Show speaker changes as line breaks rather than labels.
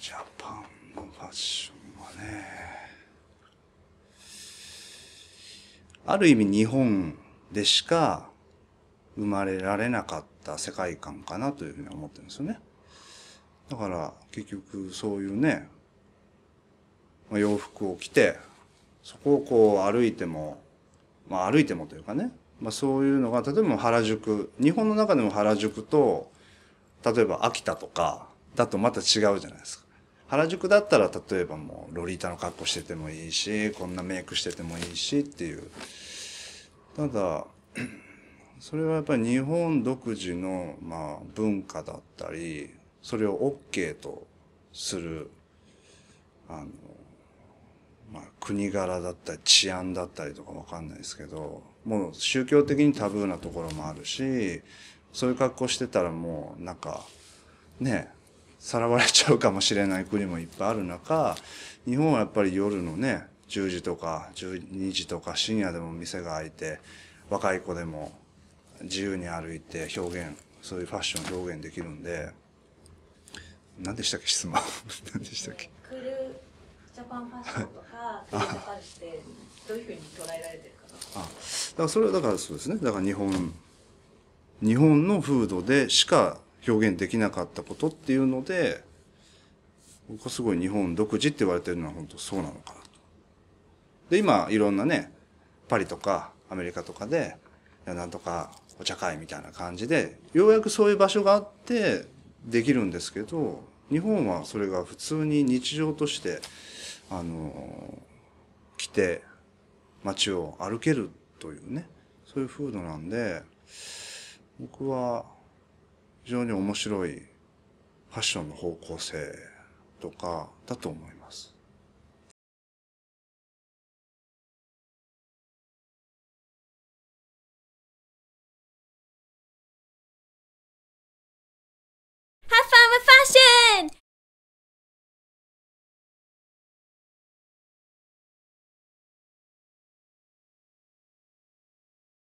ジャパンのファッションはね、ある意味日本でしか生まれられなかった世界観かなというふうに思ってるんですよね。だから結局そういうね、ま洋服を着て、そこをこう歩いても、まあ歩いてもというかね、まあそういうのが、例えば原宿、日本の中でも原宿と、例えば秋田とかだとまた違うじゃないですか。原宿だったら例えばもうロリータの格好しててもいいしこんなメイクしててもいいしっていうただ それはやっぱり日本独自のまあ文化だったりそれを OK とするあのまあ国柄だったり治安だったりとかわかんないですけどもう宗教的にタブーなところもあるしそういう格好してたらもうなんかねさらわれちゃうかもしれない国もいっぱいある中日本はやっぱり夜のね10時とか12時とか深夜でも店が開いて若い子でも自由に歩いて表現そういうファッション表現できるんで何でしたっけ質問 何でしたっけクールジャパンファッションとかクールジャパンってどういうふうに捉えられてるかなあだからそれはだからそうですねだから日本日本の風土でしか表現できなかったことっていうので僕はすごい日本独自って言われてるのは本当そうなのかなと。で今いろんなねパリとかアメリカとかでなんとかお茶会みたいな感じでようやくそういう場所があってできるんですけど日本はそれが普通に日常としてあの来て街を歩けるというねそういう風土なんで僕は非常に面白いファッションの方向性とかだと思います。